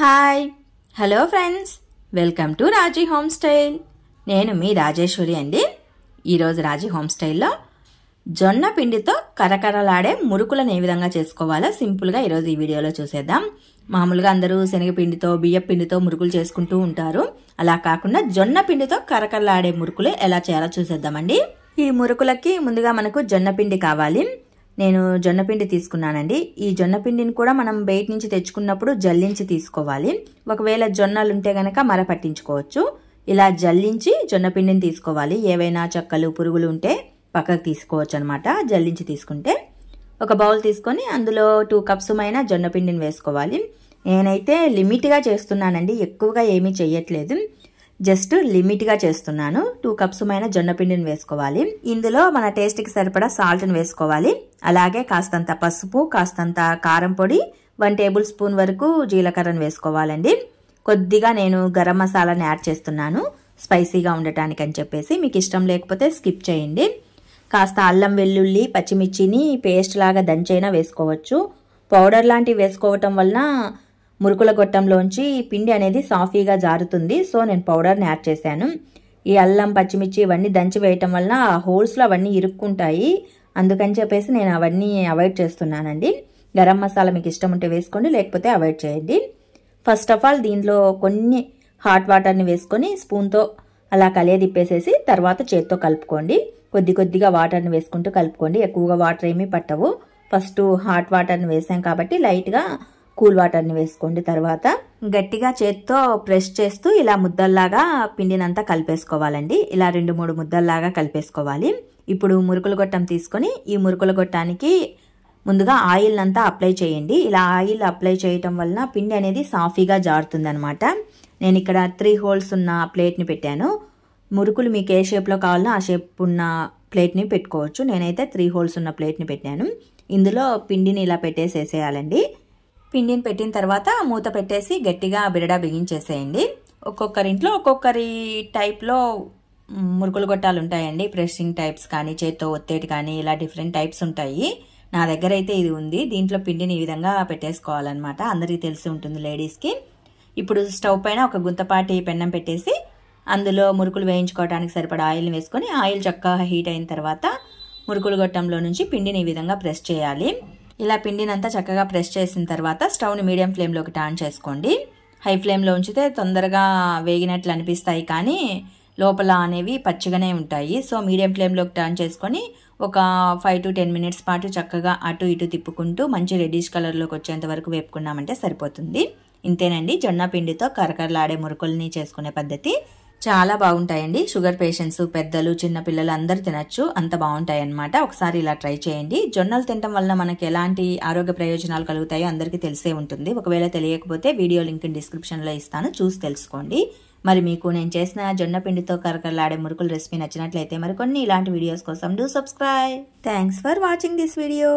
hi hello friends welcome to Raji home style నేను మీ రాజేశ్వరి అండి ఈరోజు రాజీ హోమ్ స్టైల్లో జొన్న పిండితో కరకరలాడే మురుకులను ఏ విధంగా చేసుకోవాలో సింపుల్గా ఈరోజు ఈ వీడియోలో చూసేద్దాం మామూలుగా అందరూ శనగపిండితో బియ్య పిండితో మురుకులు చేసుకుంటూ ఉంటారు అలా కాకుండా జొన్న పిండితో కరకరలాడే మురుకులు ఎలా చేయాలో చూసేద్దామండి ఈ మురుకులకి ముందుగా మనకు జొన్న పిండి కావాలి నేను జొన్నపిండి తీసుకున్నానండి ఈ జొన్నపిండిని కూడా మనం బయట నుంచి తెచ్చుకున్నప్పుడు జల్లించి తీసుకోవాలి ఒకవేళ జొన్నలు ఉంటే గనక మర పట్టించుకోవచ్చు ఇలా జల్లించి జొన్నపిండిని తీసుకోవాలి ఏవైనా చెక్కలు పురుగులు ఉంటే పక్కకు తీసుకోవచ్చు అనమాట జల్లించి తీసుకుంటే ఒక బౌల్ తీసుకొని అందులో టూ కప్స్ మైన జొన్నపిండిని వేసుకోవాలి నేనైతే లిమిట్గా చేస్తున్నానండి ఎక్కువగా ఏమీ చేయట్లేదు జస్ట్ లిమిట్గా చేస్తున్నాను టూ కప్స్ మైన జొన్నపిండిని వేసుకోవాలి ఇందులో మన టేస్ట్కి సరిపడా సాల్ట్ని వేసుకోవాలి అలాగే కాస్తంత పసుపు కాస్తంత కారం పొడి వన్ టేబుల్ స్పూన్ వరకు జీలకర్రను వేసుకోవాలండి కొద్దిగా నేను గరం మసాలాని యాడ్ చేస్తున్నాను స్పైసీగా ఉండటానికి అని చెప్పేసి మీకు ఇష్టం లేకపోతే స్కిప్ చేయండి కాస్త అల్లం వెల్లుల్లి పచ్చిమిర్చిని పేస్ట్ లాగా దంచైనా వేసుకోవచ్చు పౌడర్ లాంటివి వేసుకోవటం వలన మురుకుల గొట్టంలోంచి పిండి అనేది సాఫీగా జారుతుంది సో నేను పౌడర్ని యాడ్ చేశాను ఈ అల్లం పచ్చిమిర్చి ఇవన్నీ దంచి వేయటం వలన హోల్స్లో అవన్నీ ఇరుక్కుంటాయి అందుకని చెప్పేసి నేను అవన్నీ అవాయిడ్ చేస్తున్నానండి గరం మసాలా మీకు ఇష్టం ఉంటే వేసుకోండి లేకపోతే అవాయిడ్ చేయండి ఫస్ట్ ఆఫ్ ఆల్ దీంట్లో కొన్ని హాట్ వాటర్ని వేసుకొని స్పూన్తో అలా కలియ తిప్పేసేసి తర్వాత చేత్తో కలుపుకోండి కొద్ది కొద్దిగా వాటర్ని వేసుకుంటూ కలుపుకోండి ఎక్కువగా వాటర్ ఏమీ పట్టవు ఫస్ట్ హాట్ వాటర్ని వేసాం కాబట్టి లైట్గా కూల్ వాటర్ని వేసుకోండి తర్వాత గట్టిగా చేత్తో ప్రెస్ చేస్తూ ఇలా ముద్దల్లాగా పిండినంతా కలిపేసుకోవాలండి ఇలా రెండు మూడు ముద్దల్లాగా కలిపేసుకోవాలి ఇప్పుడు మురుకుల గొట్టం తీసుకొని ఈ మురుకుల గొట్టానికి ముందుగా ఆయిల్ అంతా అప్లై చేయండి ఇలా ఆయిల్ అప్లై చేయటం వలన పిండి అనేది సాఫీగా జారుతుందనమాట నేను ఇక్కడ త్రీ హోల్స్ ఉన్న ప్లేట్ని పెట్టాను మురుకులు మీకు ఏ షేప్లో కావాలో ఆ షేప్ ఉన్న ప్లేట్ని పెట్టుకోవచ్చు నేనైతే త్రీ హోల్స్ ఉన్న ప్లేట్ని పెట్టాను ఇందులో పిండిని ఇలా పెట్టేసేసేయాలండి పిండిని పెట్టిన తర్వాత మూత పెట్టేసి గట్టిగా బిడడా బిగించేసేయండి ఒక్కొక్కరింట్లో ఒక్కొక్కరి టైప్లో మురుకులు గొట్టాలు ఉంటాయండి ప్రెషింగ్ టైప్స్ కానీ చేత్తో ఒత్తేటి కానీ ఇలా డిఫరెంట్ టైప్స్ ఉంటాయి నా దగ్గర అయితే ఇది ఉంది దీంట్లో పిండిని ఈ విధంగా పెట్టేసుకోవాలన్నమాట అందరికీ తెలిసి ఉంటుంది లేడీస్కి ఇప్పుడు స్టవ్ పైన ఒక గుంతపాటి పెన్నం పెట్టేసి అందులో మురుకులు వేయించుకోవడానికి సరిపడా ఆయిల్ని వేసుకొని ఆయిల్ చక్కగా హీట్ అయిన తర్వాత మురుకులు గొట్టంలో నుంచి పిండిని ఈ విధంగా ప్రెస్ చేయాలి ఇలా పిండినంతా చక్కగా ప్రెస్ చేసిన తర్వాత స్టవ్ని మీడియం ఫ్లేమ్లోకి టర్న్ చేసుకోండి హై ఫ్లేమ్లో ఉంచితే తొందరగా వేగినట్లు అనిపిస్తాయి కానీ లోపల అనేవి పచ్చిగానే ఉంటాయి సో మీడియం ఫ్లేమ్లోకి టర్న్ చేసుకొని ఒక ఫైవ్ టు టెన్ మినిట్స్ పాటు చక్కగా అటు ఇటు తిప్పుకుంటూ మంచి రెడ్డిష్ కలర్లోకి వచ్చేంత వరకు వేపుకున్నామంటే సరిపోతుంది ఇంతేనండి జొన్న పిండితో కరకరలాడే మురుకుల్ని చేసుకునే పద్ధతి చాలా బాగుంటాయండి షుగర్ పేషెంట్స్ పెద్దలు చిన్నపిల్లలు అందరూ తినచ్చు అంత బాగుంటాయి అన్నమాట ఒకసారి ఇలా ట్రై చేయండి జొన్నలు తినడం వల్ల మనకి ఎలాంటి ఆరోగ్య ప్రయోజనాలు కలుగుతాయో అందరికీ తెలిసే ఉంటుంది ఒకవేళ తెలియకపోతే వీడియో లింక్ డిస్క్రిప్షన్లో ఇస్తాను చూసి తెలుసుకోండి మరి మీకు నేను చేసిన జొన్న పిండితో కరకరలాడే మురుకుల రెసిపీ నచ్చినట్లయితే మరికొన్ని ఇలాంటి వీడియోస్ కోసం do subscribe thanks for watching this video